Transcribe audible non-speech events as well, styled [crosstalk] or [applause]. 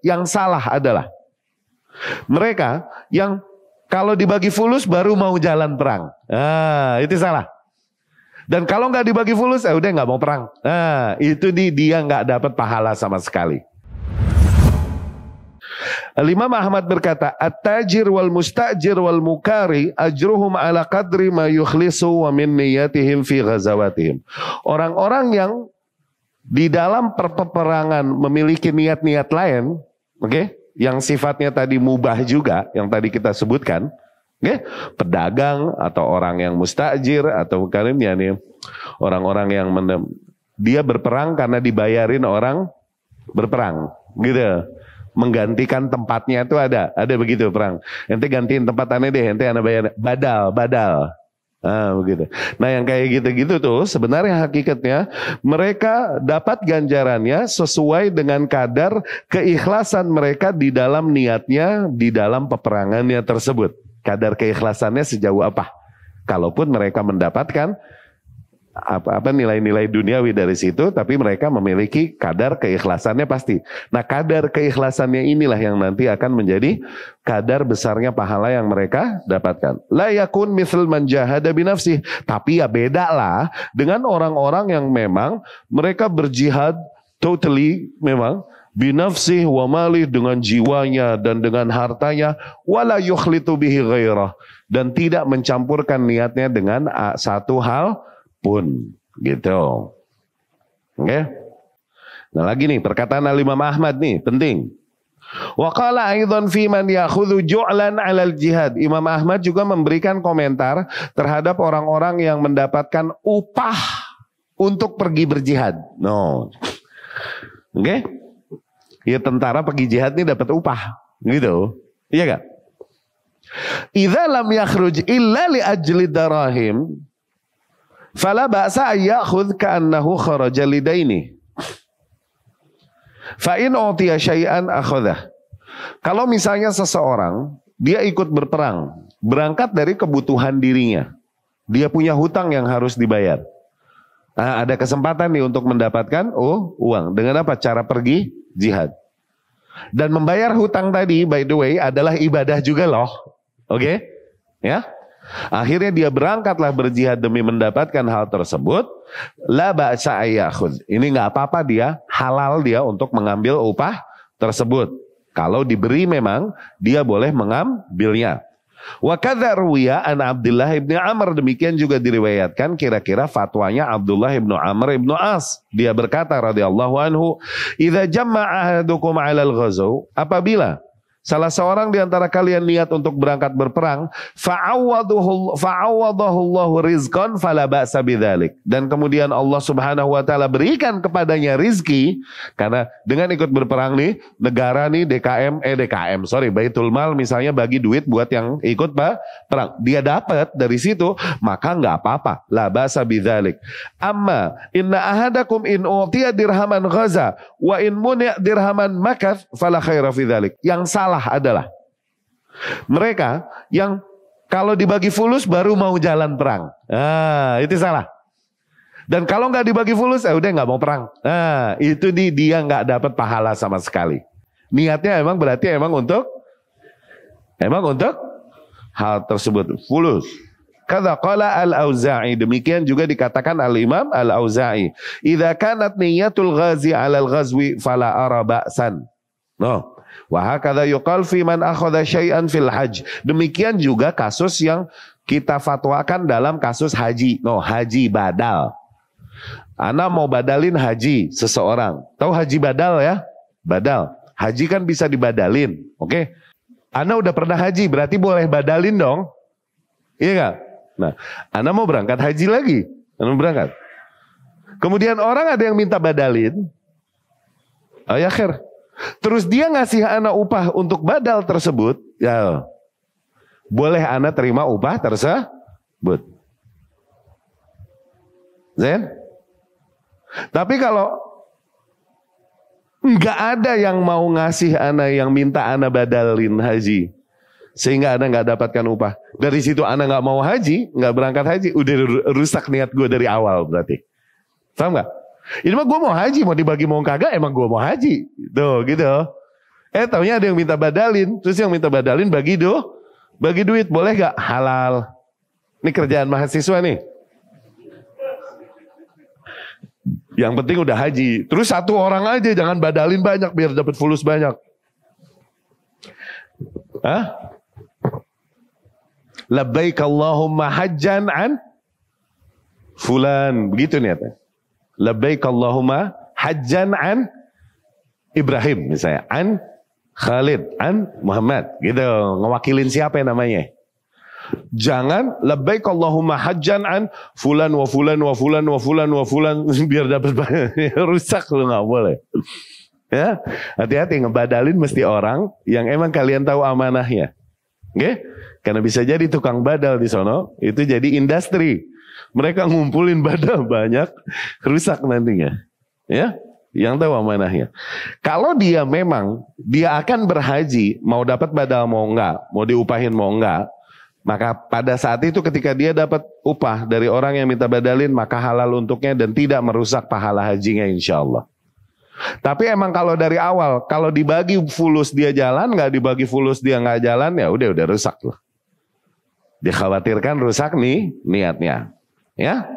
Yang salah adalah mereka yang kalau dibagi fulus baru mau jalan perang. Ah, itu salah. Dan kalau nggak dibagi fulus, eh udah nggak mau perang. Nah, itu nih dia nggak dapat pahala sama sekali. lima Muhammad berkata, At-tajir wal mustajir wal mukari ajruhum ala qadri ma yukhlisu wa min niyatihim fi ghazawatihim. Orang-orang yang di dalam perpeperangan memiliki niat-niat lain, Oke? Okay? Yang sifatnya tadi mubah juga, yang tadi kita sebutkan, Okay? pedagang atau orang yang mustajir atau mungkin ya nih orang-orang yang menem, dia berperang karena dibayarin orang berperang gitu menggantikan tempatnya itu ada ada begitu perang ente gantiin tempatannya deh ente anak bayar badal badal Ah, begitu. Nah, yang kayak gitu-gitu tuh sebenarnya hakikatnya mereka dapat ganjarannya sesuai dengan kadar keikhlasan mereka di dalam niatnya, di dalam peperangannya tersebut. Kadar keikhlasannya sejauh apa? Kalaupun mereka mendapatkan apa-apa nilai-nilai duniawi dari situ, tapi mereka memiliki kadar keikhlasannya pasti. Nah, kadar keikhlasannya inilah yang nanti akan menjadi kadar besarnya pahala yang mereka dapatkan. La yakun misal manjahada binafsih. Tapi ya beda lah dengan orang-orang yang memang mereka berjihad totally memang binafsih wa malih dengan jiwanya dan dengan hartanya wala yukhlitu bihi ghairah dan tidak mencampurkan niatnya dengan satu hal pun gitu. Oke. Okay? Nah lagi nih perkataan Al-Imam Ahmad nih penting. Waqala aidan fi man ya'khudhu ju'lan 'alal jihad. Imam Ahmad juga memberikan komentar terhadap orang-orang yang mendapatkan upah untuk pergi berjihad. No. Oke? Okay? Ya tentara pergi jihad ini dapat upah, gitu. Iya kan? Idza lam yakhruj illa li ajli darahim Fala ba'sa ayya'khudh ka'annahu kharaja lidaini. Fa'in utiya syai'an akhudah. Kalau misalnya seseorang dia ikut berperang, berangkat dari kebutuhan dirinya. Dia punya hutang yang harus dibayar. Nah, ada kesempatan nih untuk mendapatkan oh uang dengan apa? Cara pergi jihad. Dan membayar hutang tadi by the way adalah ibadah juga loh. Oke? Okay? Ya? Akhirnya dia berangkatlah berjihad demi mendapatkan hal tersebut. La ba'sa Ini nggak apa-apa dia, halal dia untuk mengambil upah tersebut. Kalau diberi memang dia boleh mengambilnya. Wa ruwiya an Abdullah ibn Amr demikian juga diriwayatkan kira-kira fatwanya Abdullah ibn Amr ibn As. Dia berkata radhiyallahu anhu, "Idza jama'a ahadukum 'ala al-ghazw," apabila Salah seorang di antara kalian niat untuk berangkat berperang, fa'awadahullahu rizqan bidzalik. Dan kemudian Allah Subhanahu wa taala berikan kepadanya rizki karena dengan ikut berperang nih negara nih DKM eh DKM sorry Baitul Mal misalnya bagi duit buat yang ikut Pak perang. Dia dapat dari situ, maka nggak apa-apa. La ba'sa bidzalik. Amma inna ahadakum in utiya dirhaman ghaza wa in dirhaman makath fala khaira fi Yang salah salah adalah mereka yang kalau dibagi fulus baru mau jalan perang. Ah, itu salah. Dan kalau nggak dibagi fulus, ya udah nggak mau perang. Nah, itu di, dia nggak dapat pahala sama sekali. Niatnya emang berarti emang untuk emang untuk hal tersebut fulus. Kata qala al-Auza'i. Demikian juga dikatakan al-Imam al-Auza'i. Idza kanat niatul ghazi al ghazwi fala ara san No. Wa man akhoda syai'an fil Demikian juga kasus yang kita fatwakan dalam kasus haji. No, haji badal. Ana mau badalin haji seseorang. Tahu haji badal ya? Badal. Haji kan bisa dibadalin, oke? Okay? Ana udah pernah haji, berarti boleh badalin dong. Iya gak? Nah, Ana mau berangkat haji lagi. Ana mau berangkat. Kemudian orang ada yang minta badalin. Oh ya, akhir. Terus dia ngasih anak upah untuk badal tersebut, ya boleh anak terima upah tersebut. Zen? Tapi kalau nggak ada yang mau ngasih anak yang minta anak badalin haji, sehingga anak nggak dapatkan upah. Dari situ anak nggak mau haji, nggak berangkat haji, udah rusak niat gue dari awal berarti. Paham nggak? Ini mah gue mau haji, mau dibagi mau kagak emang gue mau haji. Tuh gitu, gitu. Eh taunya ada yang minta badalin. Terus yang minta badalin bagi do, bagi duit. Boleh gak? Halal. Ini kerjaan mahasiswa nih. Yang penting udah haji. Terus satu orang aja jangan badalin banyak biar dapat fulus banyak. Hah? Labbaik Allahumma hajjan an fulan. Begitu niatnya labbaik Allahumma hajjan an Ibrahim misalnya, an Khalid, an Muhammad gitu, ngewakilin siapa yang namanya. Jangan labbaik Allahumma hajjan an fulan wa fulan wa fulan wa fulan wa fulan [laughs] biar dapat [laughs] rusak lu nggak boleh. Ya, hati-hati ngebadalin mesti orang yang emang kalian tahu amanahnya. Oke? Karena bisa jadi tukang badal di sono itu jadi industri. Mereka ngumpulin [laughs] badal banyak, rusak nantinya. Ya? Yang tahu amanahnya. Kalau dia memang dia akan berhaji, mau dapat badal mau enggak, mau diupahin mau enggak, maka pada saat itu ketika dia dapat upah dari orang yang minta badalin, maka halal untuknya dan tidak merusak pahala hajinya insya Allah. Tapi emang kalau dari awal, kalau dibagi fulus dia jalan, nggak dibagi fulus dia nggak jalan, ya udah udah rusak loh. Dikhawatirkan rusak nih niatnya. Ya.